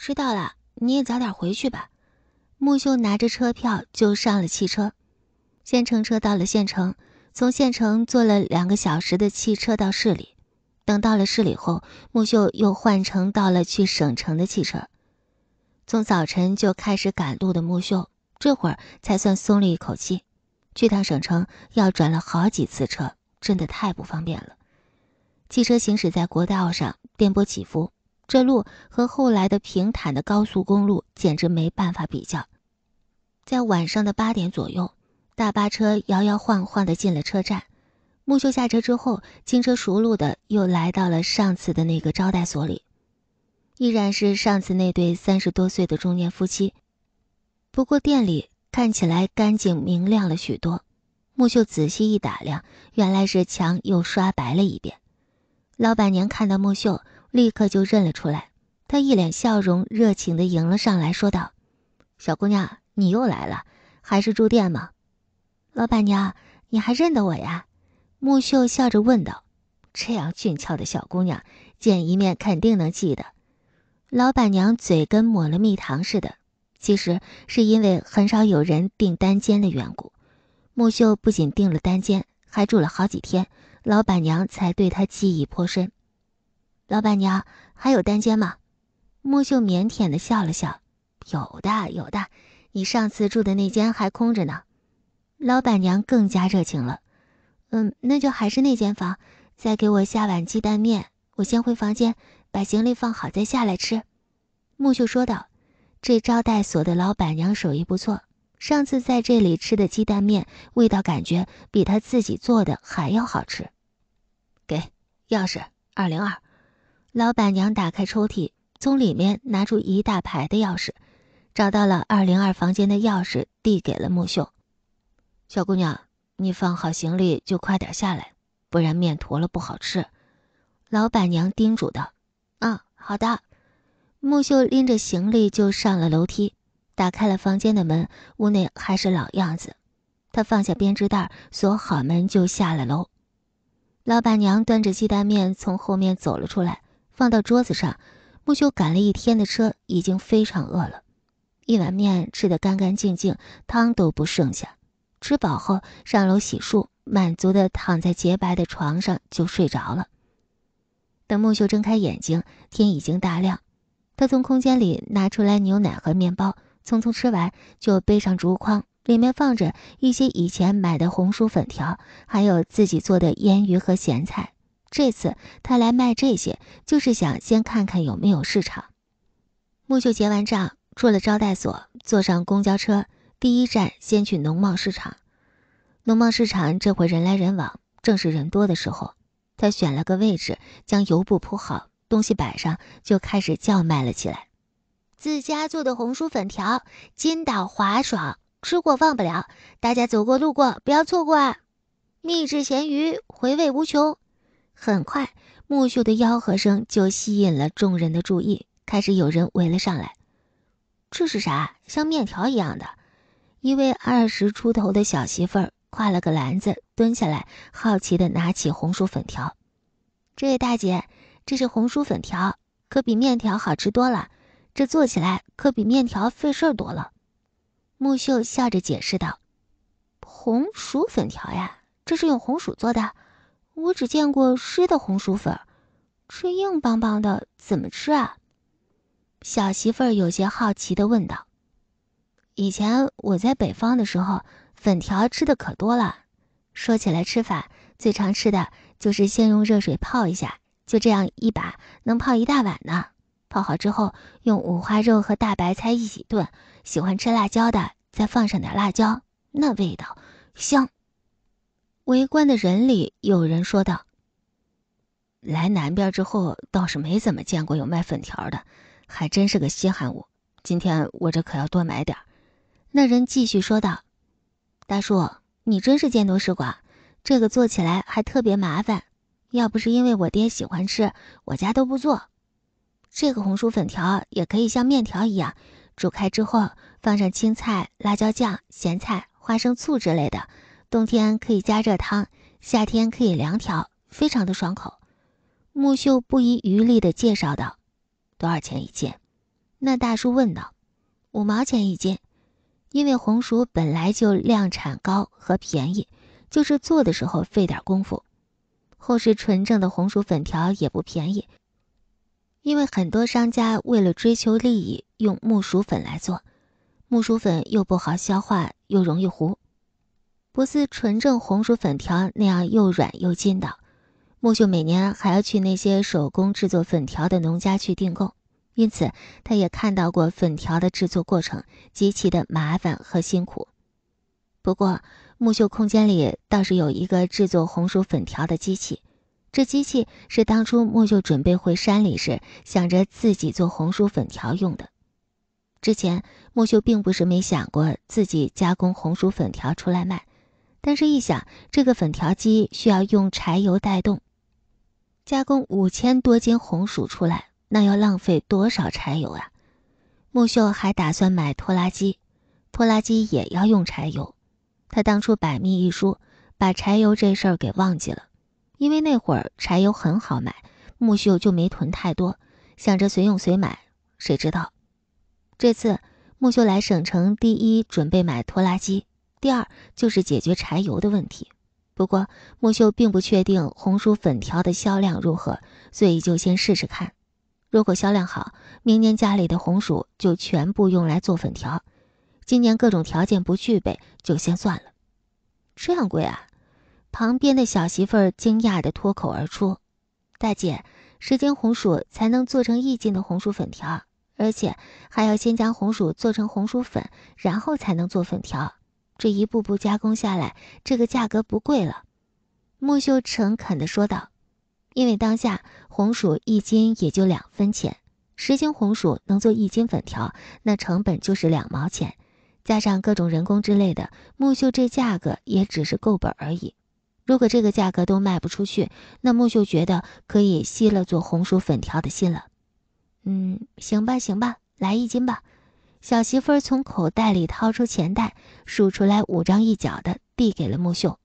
知道了，你也早点回去吧。木秀拿着车票就上了汽车，先乘车到了县城，从县城坐了两个小时的汽车到市里。等到了市里后，木秀又换乘到了去省城的汽车。从早晨就开始赶路的木秀，这会儿才算松了一口气。去趟省城要转了好几次车，真的太不方便了。汽车行驶在国道上，颠簸起伏。这路和后来的平坦的高速公路简直没办法比较。在晚上的八点左右，大巴车摇摇晃晃地进了车站。木秀下车之后，轻车熟路地又来到了上次的那个招待所里，依然是上次那对三十多岁的中年夫妻。不过店里看起来干净明亮了许多。木秀仔细一打量，原来是墙又刷白了一遍。老板娘看到木秀。立刻就认了出来，他一脸笑容，热情地迎了上来说道：“小姑娘，你又来了，还是住店吗？”“老板娘，你还认得我呀？”木秀笑着问道。“这样俊俏的小姑娘，见一面肯定能记得。”老板娘嘴跟抹了蜜糖似的，其实是因为很少有人订单间的缘故。木秀不仅订了单间，还住了好几天，老板娘才对她记忆颇深。老板娘，还有单间吗？木秀腼腆的笑了笑，有的有的，你上次住的那间还空着呢。老板娘更加热情了，嗯，那就还是那间房，再给我下碗鸡蛋面，我先回房间把行李放好再下来吃。木秀说道，这招待所的老板娘手艺不错，上次在这里吃的鸡蛋面味道感觉比她自己做的还要好吃。给，钥匙二零二。老板娘打开抽屉，从里面拿出一大排的钥匙，找到了二零二房间的钥匙，递给了木秀。小姑娘，你放好行李就快点下来，不然面坨了不好吃。老板娘叮嘱道：“啊，好的。”木秀拎着行李就上了楼梯，打开了房间的门，屋内还是老样子。她放下编织袋，锁好门就下了楼。老板娘端着鸡蛋面从后面走了出来。放到桌子上，木修赶了一天的车，已经非常饿了，一碗面吃得干干净净，汤都不剩下。吃饱后上楼洗漱，满足地躺在洁白的床上就睡着了。等木修睁开眼睛，天已经大亮，他从空间里拿出来牛奶和面包，匆匆吃完就背上竹筐，里面放着一些以前买的红薯粉条，还有自己做的腌鱼和咸菜。这次他来卖这些，就是想先看看有没有市场。木秀结完账，出了招待所，坐上公交车，第一站先去农贸市场。农贸市场这会人来人往，正是人多的时候。他选了个位置，将油布铺好，东西摆上，就开始叫卖了起来。自家做的红薯粉条，筋道滑爽，吃过忘不了。大家走过路过，不要错过啊！秘制咸鱼，回味无穷。很快，木秀的吆喝声就吸引了众人的注意，开始有人围了上来。这是啥？像面条一样的？一位二十出头的小媳妇儿挎了个篮子，蹲下来，好奇地拿起红薯粉条。这位大姐，这是红薯粉条，可比面条好吃多了。这做起来可比面条费事儿多了。木秀笑着解释道：“红薯粉条呀，这是用红薯做的。”我只见过湿的红薯粉儿，这硬邦邦的怎么吃啊？小媳妇儿有些好奇的问道。以前我在北方的时候，粉条吃的可多了。说起来吃法，最常吃的就是先用热水泡一下，就这样一把能泡一大碗呢。泡好之后，用五花肉和大白菜一起炖，喜欢吃辣椒的再放上点辣椒，那味道香。围观的人里，有人说道：“来南边之后，倒是没怎么见过有卖粉条的，还真是个稀罕物。今天我这可要多买点。”那人继续说道：“大叔，你真是见多识广，这个做起来还特别麻烦。要不是因为我爹喜欢吃，我家都不做。这个红薯粉条也可以像面条一样，煮开之后放上青菜、辣椒酱、咸菜、花生醋之类的。”冬天可以加热汤，夏天可以凉条，非常的爽口。木秀不遗余力地介绍道：“多少钱一斤？”那大叔问道：“五毛钱一斤。”因为红薯本来就量产高和便宜，就是做的时候费点功夫。后是纯正的红薯粉条也不便宜，因为很多商家为了追求利益，用木薯粉来做，木薯粉又不好消化，又容易糊。不似纯正红薯粉条那样又软又筋道，木秀每年还要去那些手工制作粉条的农家去订购，因此他也看到过粉条的制作过程极其的麻烦和辛苦。不过木秀空间里倒是有一个制作红薯粉条的机器，这机器是当初木秀准备回山里时想着自己做红薯粉条用的。之前木秀并不是没想过自己加工红薯粉条出来卖。但是，一想这个粉条机需要用柴油带动，加工五千多斤红薯出来，那要浪费多少柴油啊！木秀还打算买拖拉机，拖拉机也要用柴油。他当初百密一疏，把柴油这事儿给忘记了，因为那会儿柴油很好买，木秀就没囤太多，想着随用随买。谁知道这次木秀来省城第一，准备买拖拉机。第二就是解决柴油的问题。不过木秀并不确定红薯粉条的销量如何，所以就先试试看。如果销量好，明年家里的红薯就全部用来做粉条；今年各种条件不具备，就先算了。这样贵啊！旁边的小媳妇惊讶的脱口而出：“大姐，十斤红薯才能做成一斤的红薯粉条，而且还要先将红薯做成红薯粉，然后才能做粉条。”这一步步加工下来，这个价格不贵了。木秀诚恳地说道：“因为当下红薯一斤也就两分钱，十斤红薯能做一斤粉条，那成本就是两毛钱，加上各种人工之类的，木秀这价格也只是够本而已。如果这个价格都卖不出去，那木秀觉得可以熄了做红薯粉条的心了。”“嗯，行吧，行吧，来一斤吧。”小媳妇儿从口袋里掏出钱袋，数出来五张一角的，递给了木秀。